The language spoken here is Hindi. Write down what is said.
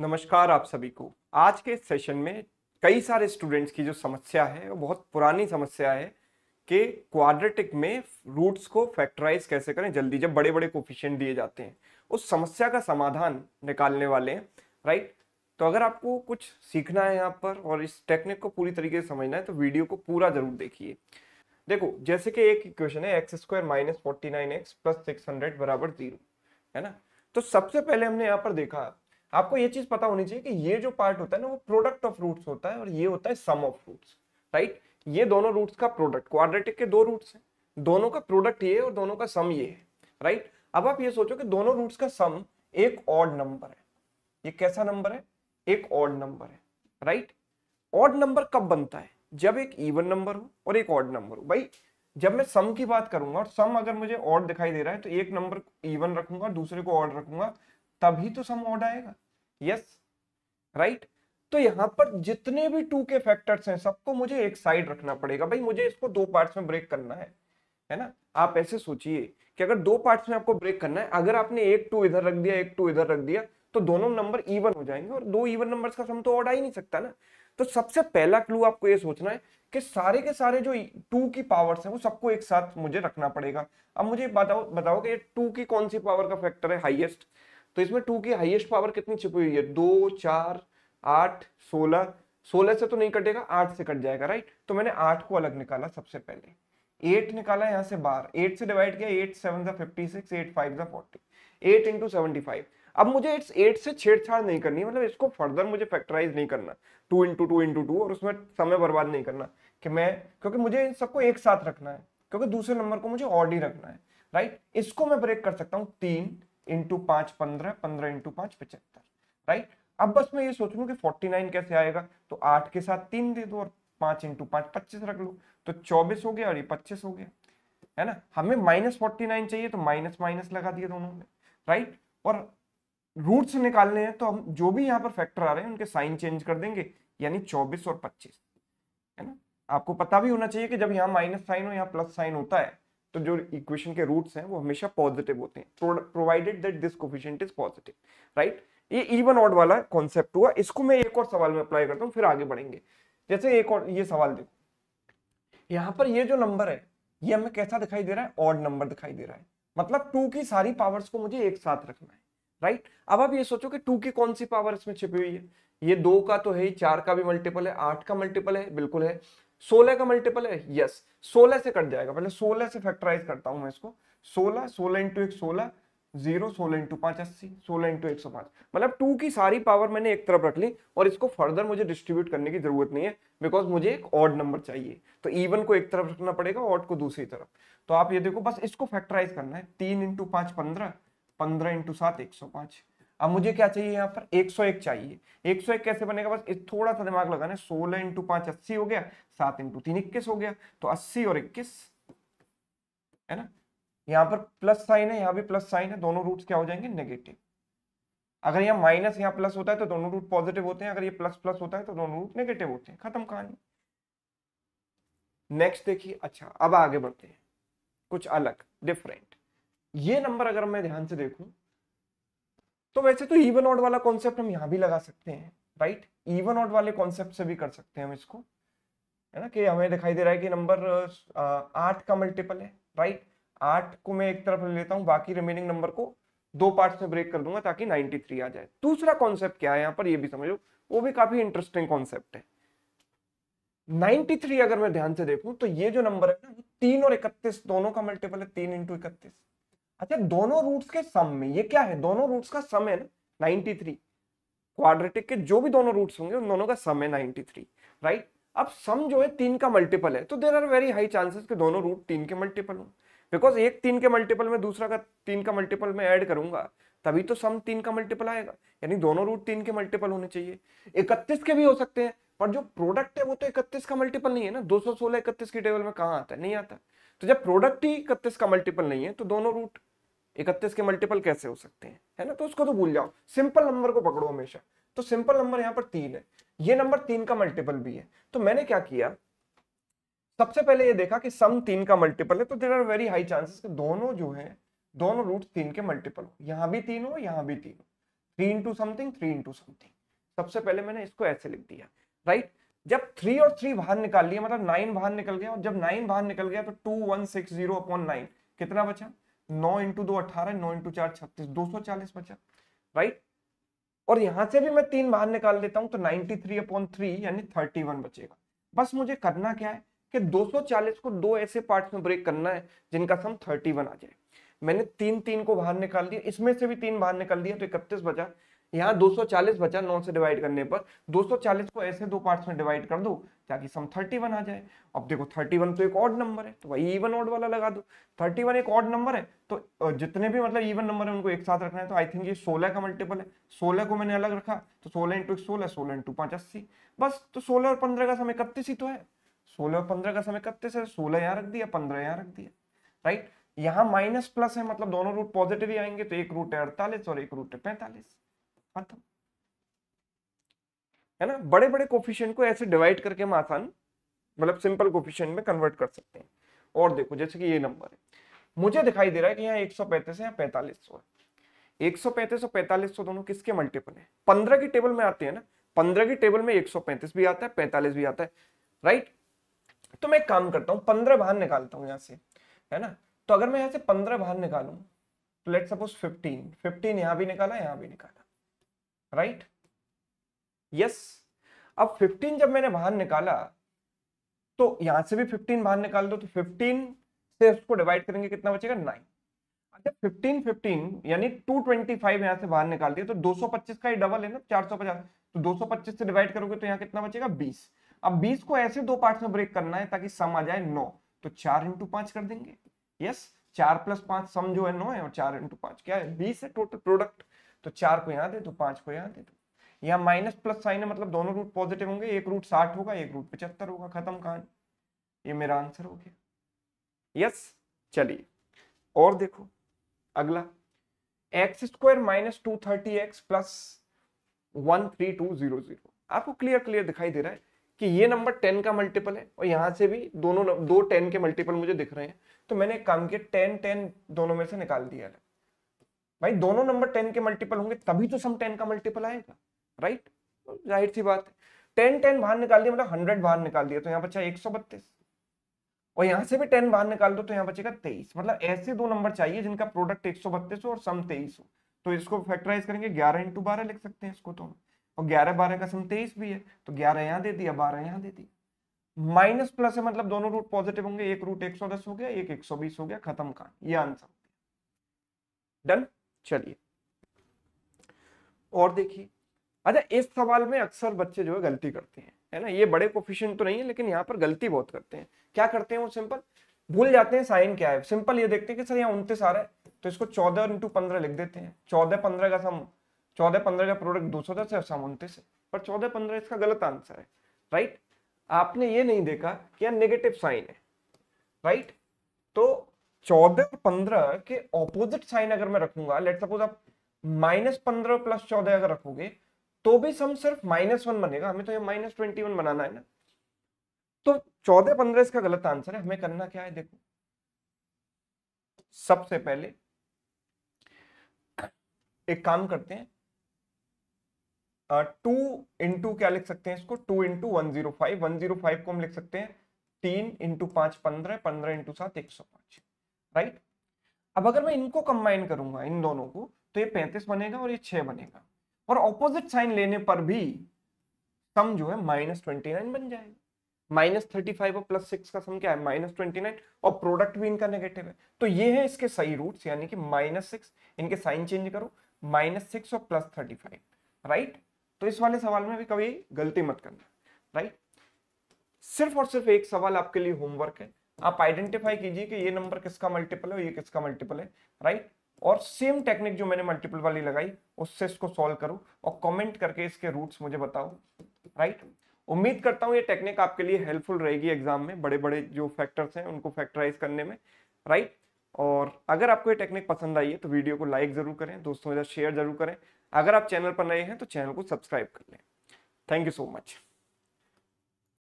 नमस्कार आप सभी को आज के सेशन में कई सारे स्टूडेंट्स की जो समस्या है वो बहुत पुरानी समस्या है कि क्वाड्रेटिक में रूट्स को फैक्टराइज कैसे करें जल्दी जब बड़े बड़े कोफिशियंट दिए जाते हैं उस समस्या का समाधान निकालने वाले हैं राइट तो अगर आपको कुछ सीखना है यहाँ पर और इस टेक्निक को पूरी तरीके से समझना है तो वीडियो को पूरा जरूर देखिए देखो जैसे कि एक इक्वेशन है X square minus forty nine X plus six hundred बराबर जीरो है ना तो सबसे पहले हमने यहाँ पर देखा आपको ये चीज पता होनी चाहिए कि ये जो पार्ट होता है ना वो प्रोडक्ट ऑफ रूट्स होता है और ये होता है सम ऑफ रूट्स राइट ये दोनों रूट्स का प्रोडक्ट क्वाड्रेटिक के दो रूट्स हैं दोनों का प्रोडक्ट ये है और दोनों का सम ये है राइट अब आप ये सोचो कि दोनों रूट्स का सम एक ऑड नंबर है ये कैसा नंबर है एक ऑड नंबर है राइट ऑड नंबर कब बनता है जब एक इवन नंबर हो और एक ऑड नंबर हो भाई जब मैं सम की बात करूंगा और सम अगर मुझे ऑड दिखाई दे रहा है तो एक नंबर इवन रखूंगा दूसरे को ऑड रखूंगा तभी तो सम ऑड आएगा यस राइट तो यहां पर जितने भी टू के फैक्टर्स हैं सबको मुझे एक साइड रखना पड़ेगा भाई मुझे इसको दो पार्ट्स में ब्रेक करना है है ना आप ऐसे सोचिए कि अगर दो पार्ट्स में आपको ब्रेक करना है अगर आपने एक टू इधर रख दिया एक टू इधर रख दिया तो दोनों नंबर इवन हो जाएंगे और दो इवन नंबर्स का सम तो ऑड आ ही नहीं सकता ना तो सबसे पहला क्लू आपको ये सोचना है कि सारे के सारे जो टू की पावर्स हैं वो सबको एक साथ मुझे रखना पड़ेगा अब मुझे बताओ बताओ कि टू की कौन सी पावर का फैक्टर है हाईएस्ट तो इसमें टू की हाइएस्ट पावर कितनी छिपी हुई है दो चार आठ सोलह सोलह से तो नहीं कटेगा आठ से कट जाएगा राइट तो मैंने आठ को अलग निकाला सबसे पहले एट निकाला यहाँ से बार एट से डिवाइड किया एट सेवन सा फिफ्टी सिक्स एट फाइव सा forty eight into seventy five अब मुझे इट्स एट से छेड़छाड़ नहीं करनी मतलब इसको फर्दर मुझे फैक्टराइज नहीं करना two into two into two और उसमें समय बर्बाद नहीं करना कि मैं क्योंकि मुझे इन सबको एक साथ रखना है क्योंकि दूसरे नंबर को मुझे ऑड ही रखना है राइट इसको मैं ब्रेक कर सकता हूँ तीन इंटू पांच पंद्रह पंद्रह इंटू पांच पचहत्तर राइट अब बस मैं ये सोच लू कि फोर्टी नाइन कैसे आएगा तो आठ के साथ तीन दे दो और पांच इंटू पांच पच्चीस रख लो तो चौबीस हो गया और ये पच्चीस हो गया है ना हमें माइनस फोर्टी नाइन चाहिए तो माइनस माइनस लगा दिया दोनों ने राइट और रूट्स निकालने हैं तो हम जो भी यहाँ पर फैक्टर आ रहे हैं उनके साइन चेंज कर देंगे यानी चौबीस और पच्चीस है ना आपको पता भी होना चाहिए कि जब यहाँ माइनस साइन हो यहाँ प्लस साइन होता है तो जो इक्वेशन के रूट्स हैं वो हमेशा पॉजिटिव होते हैं provided that this coefficient is positive right ये इवन ऑड वाला कॉन्सेप्ट हुआ इसको मैं एक और सवाल में अप्लाई करता हूँ फिर आगे बढ़ेंगे जैसे एक और ये सवाल देखो यहाँ पर ये जो नंबर है ये हमें कैसा दिखाई दे रहा है ऑड नंबर दिखाई दे रहा है मतलब टू की सारी पावर्स को मुझे एक साथ रखना है राइट अब आप ये सोचो कि टू की कौन सी पावर इसमें छिपी हुई है ये दो का तो है ही चार का भी मल्टीपल है आठ का मल्टीपल है बिल्कुल है सोलह का मल्टीपल है यस सोलह से कट जाएगा पहले सोलह से फैक्टराइज करता हूं मैं इसको सोलह सोलह इंटू एक सोलह जीरो सोलह इंटू पांच अस्सी सोलह इंटू एक सौ पांच मतलब टू की सारी पावर मैंने एक तरफ रख ली और इसको फर्दर मुझे डिस्ट्रीब्यूट करने की जरूरत नहीं है बिकॉज मुझे एक ऑड नंबर चाहिए तो इवन को एक तरफ रखना पड़ेगा ऑड को दूसरी तरफ तो आप ये देखो बस इसको फैक्टराइज करना है तीन इंटू पांच पंद्रह पंद्रह इंटू सात एक सौ पांच अब मुझे क्या चाहिए यहाँ पर 101 चाहिए 101 कैसे बनेगा बस इस थोड़ा सा दिमाग लगाने सोलह इंटू पांच अस्सी हो गया सात इंटू तीन इक्कीस हो गया तो अस्सी और इक्कीस है ना यहाँ पर प्लस साइन है यहाँ भी प्लस साइन है दोनों रूट्स क्या हो जाएंगे नेगेटिव अगर यहाँ माइनस यहाँ प्लस होता है तो दोनों रूट पॉजिटिव होते हैं अगर ये प्लस प्लस होता है तो दोनों रूट नेगेटिव होते हैं खत्म कहानी नेक्स्ट देखिए अच्छा अब आगे बढ़ते हैं कुछ अलग डिफरेंट ये नंबर अगर मैं ध्यान से देखूं तो वैसे तो इवन ऑड वाला कॉन्सेप्ट हम यहाँ भी लगा सकते हैं राइट इवन ऑड वाले कॉन्सेप्ट से भी कर सकते हैं हम इसको है ना कि हमें दिखाई दे रहा है कि नंबर आठ का मल्टीपल है राइट आठ को मैं एक तरफ ले लेता हूँ बाकी रिमेनिंग नंबर को दो पार्ट में ब्रेक कर दूंगा ताकि 93 आ जाए दूसरा कॉन्सेप्ट क्या है यहाँ पर यह भी समझो वो भी काफी इंटरेस्टिंग कॉन्सेप्ट है 93 अगर मैं ध्यान से देखूं तो ये जो नंबर है ना वो तीन और इकतीस दोनों का मल्टीपल है तीन इंटू इकतीस अच्छा दोनों रूट्स के सम में ये क्या है दोनों रूट्स का सम है ना थ्री क्वाड्रेटिक के जो भी दोनों रूट्स होंगे उन दोनों का सम है थ्री राइट अब सम जो है तीन का मल्टीपल है तो there are very high chances कि दोनों रूट तीन के मल्टीपल हों बिकॉज एक तीन के मल्टीपल में दूसरा का तीन का मल्टीपल में ऐड करूंगा तभी तो सम तीन का मल्टीपल आएगा यानी दोनों रूट तीन के मल्टीपल होने चाहिए इकतीस के भी हो सकते हैं पर जो प्रोडक्ट है वो तो इकतीस का मल्टीपल नहीं है ना दो सौ सोलह इकतीस की टेबल में कहाँ आता है नहीं आता तो जब प्रोडक्ट ही इकतीस का मल्टीपल नहीं है तो दोनों रूट इकतीस के मल्टीपल कैसे हो सकते हैं है ना तो उसको तो भूल जाओ सिंपल नंबर को पकड़ो हमेशा तो सिंपल नंबर यहाँ पर तीन है ये नंबर तीन का मल्टीपल भी है तो मैंने क्या किया सबसे पहले ये देखा कि सम तीन का मल्टीपल है तो there are very high chances कि दोनों जो है दोनों रूट तीन के मल्टीपल हो यहाँ भी तीन हो यहाँ भी तीन हो three into something three into something सबसे पहले मैंने इसको ऐसे लिख दिया राइट जब थ्री और थ्री बाहर निकाल लिया मतलब नाइन बाहर निकल गया और जब नाइन बाहर निकल गया तो two one six zero upon nine कितना बचा नौ इंटू दो अठारह नौ इंटू चार छत्तीस दो सौ चालीस बचा राइट और यहां से भी मैं तीन बाहर निकाल देता हूं तो नाइनटी थ्री अपॉन थ्री यानी थर्टी वन बचेगा बस मुझे करना क्या है कि दो सौ चालीस को दो ऐसे पार्ट में ब्रेक करना है जिनका सम थर्टी वन आ जाए मैंने तीन तीन को बाहर निकाल दिया इसमें से भी तीन बाहर निकाल दिया तो इकतीस बचा यहाँ 240 बचा 9 से डिवाइड करने पर 240 को ऐसे दो पार्ट्स में डिवाइड कर दो ताकि सम 31 आ जाए अब देखो 31 तो एक ऑड नंबर है तो वही इवन ऑड वाला लगा दो 31 एक ऑड नंबर है तो जितने भी मतलब इवन नंबर है उनको एक साथ रखना है तो आई थिंक ये 16 का मल्टीपल है 16 को मैंने अलग रखा तो सोलह इंटू एक सोलह सोलह इंटू पाँच अस्सी बस तो सोलह और पंद्रह का समय इकतीस ही तो है सोलह और पंद्रह का समय इकतीस है सोलह यहाँ रख दिया पंद्रह यहाँ रख दिया राइट यहाँ माइनस प्लस है मतलब दोनों रूट पॉजिटिव ही आएंगे तो एक रूट है अड़तालीस और एक रूट है पैंतालीस खत्म है ना बड़े बड़े कोफिशियंट को ऐसे डिवाइड करके हम आसान मतलब सिंपल कोफिशियंट में कन्वर्ट कर सकते हैं और देखो जैसे कि ये नंबर है मुझे दिखाई दे रहा है कि यहाँ एक सौ पैंतीस है पैंतालीस सौ है एक सौ पैंतीस और पैंतालीस सौ दोनों किसके मल्टीपल है पंद्रह की टेबल में आते हैं ना पंद्रह की टेबल में एक सौ पैंतीस भी आता है पैंतालीस भी आता है राइट तो मैं एक काम करता हूँ पंद्रह बाहर निकालता हूँ यहाँ से है ना तो अगर मैं यहाँ से पंद्रह बाहर निकालू तो लेट सपोज फिफ्टीन फिफ्टीन यहाँ भी निकाला यहाँ भी निकाला राइट यस अब 15 जब मैंने बाहर निकाला तो यहां से भी 15 बाहर निकाल दो तो 15 से उसको डिवाइड करेंगे कितना बचेगा नाइन अच्छा 15 15 यानी 225 यहां से बाहर निकाल दिया तो 225 का ही डबल है ना 450 तो 225 से डिवाइड करोगे तो यहाँ कितना बचेगा 20 अब 20 को ऐसे दो पार्ट में ब्रेक करना है ताकि सम आ जाए नौ तो चार इंटू पांच कर देंगे यस चार प्लस पांच सम जो है नौ है और चार इंटू पांच क्या है बीस है टोटल प्रोडक्ट तो चार को यहाँ दे दो पांच को यहाँ दे दो यहाँ माइनस प्लस साइन है मतलब दोनों रूट पॉजिटिव होंगे एक रूट साठ होगा एक रूट पचहत्तर होगा खत्म कहानी ये मेरा आंसर हो गया यस चलिए और देखो अगला X square minus two thirty X plus one three two zero zero आपको क्लियर क्लियर दिखाई दे रहा है कि ये नंबर टेन का मल्टीपल है और यहां से भी दोनों दो टेन के मल्टीपल मुझे दिख रहे हैं तो मैंने काम किया टेन टेन दोनों में से निकाल दिया अलग भाई दोनों नंबर टेन के मल्टीपल होंगे तभी तो सम टेन का मल्टीपल आएगा राइट तो जाहिर सी बात है टेन टेन बाहर निकाल दिया मतलब हंड्रेड बाहर निकाल दिया तो यहाँ बचा एक सौ बत्तीस और यहाँ से भी टेन बाहर निकाल दो तो यहाँ बचेगा तेईस मतलब ऐसे दो नंबर चाहिए जिनका प्रोडक्ट एक सौ बत्तीस हो और सम तेईस हो तो इसको फैक्टराइज करेंगे ग्यारह इंटू बारह लिख सकते हैं इसको तो और ग्यारह बारह का सम तेईस भी है तो ग्यारह यहाँ दे दिया बारह यहाँ दे दिया माइनस प्लस है मतलब दोनों रूट पॉजिटिव होंगे एक रूट एक सौ दस हो गया एक एक सौ बीस हो गया खत्म का ये आंसर डन चलिए और देखिए अच्छा इस सवाल में अक्सर बच्चे जो है गलती करते हैं है ना ये बड़े कोफिशियंट तो नहीं है लेकिन यहाँ पर गलती बहुत करते हैं क्या करते हैं वो सिंपल भूल जाते हैं साइन क्या है सिंपल ये देखते हैं कि सर यहाँ उनतीस आ रहा है तो इसको चौदह इंटू पंद्रह लिख देते हैं चौदह पंद्रह का सम चौदह पंद्रह का प्रोडक्ट दो सौ दस है सम उनतीस है पर चौदह पंद्रह इसका गलत आंसर है राइट आपने ये नहीं देखा कि यह नेगेटिव साइन है राइट तो चौदह और पंद्रह के ऑपोजिट साइन अगर मैं रखूंगा लेट सपोज आप माइनस पंद्रह प्लस चौदह अगर रखोगे तो भी सम सिर्फ माइनस वन बनेगा हमें तो ये माइनस ट्वेंटी वन बनाना है ना तो चौदह पंद्रह इसका गलत आंसर है हमें करना क्या है देखो सबसे पहले एक काम करते हैं टू इंटू क्या लिख सकते हैं इसको two into one zero five one zero five को हम लिख सकते हैं तीन इंटू पांच पंद्रह पंद्रह इंटू सात एक सौ पांच राइट अब अगर मैं इनको कंबाइन करूंगा इन दोनों को तो ये पैंतीस बनेगा और ये छह बनेगा और ऑपोजिट साइन लेने पर भी सम जो है माइनस ट्वेंटी नाइन बन जाएगा माइनस थर्टी फाइव और प्लस सिक्स का सम क्या है माइनस ट्वेंटी नाइन और प्रोडक्ट भी इनका नेगेटिव है तो ये है इसके सही रूट्स यानी कि माइनस सिक्स इनके साइन चेंज करो माइनस सिक्स और प्लस थर्टी फाइव राइट तो इस वाले सवाल में भी कभी गलती मत करना राइट सिर्फ और सिर्फ एक सवाल आपके लिए होमवर्क है आप आइडेंटिफाई कीजिए कि ये नंबर किसका मल्टीपल है और ये किसका मल्टीपल है राइट और सेम टेक्निक जो मैंने मल्टीपल वाली लगाई उससे इसको सॉल्व करूं और कमेंट करके इसके रूट्स मुझे बताओ राइट उम्मीद करता हूं ये टेक्निक आपके लिए हेल्पफुल रहेगी एग्जाम में बड़े बड़े जो फैक्टर्स हैं उनको फैक्टराइज करने में राइट और अगर आपको ये टेक्निक पसंद आई है तो वीडियो को लाइक ज़रूर करें दोस्तों के साथ शेयर ज़रूर करें अगर आप चैनल पर नए हैं तो चैनल को सब्सक्राइब कर लें थैंक यू सो मच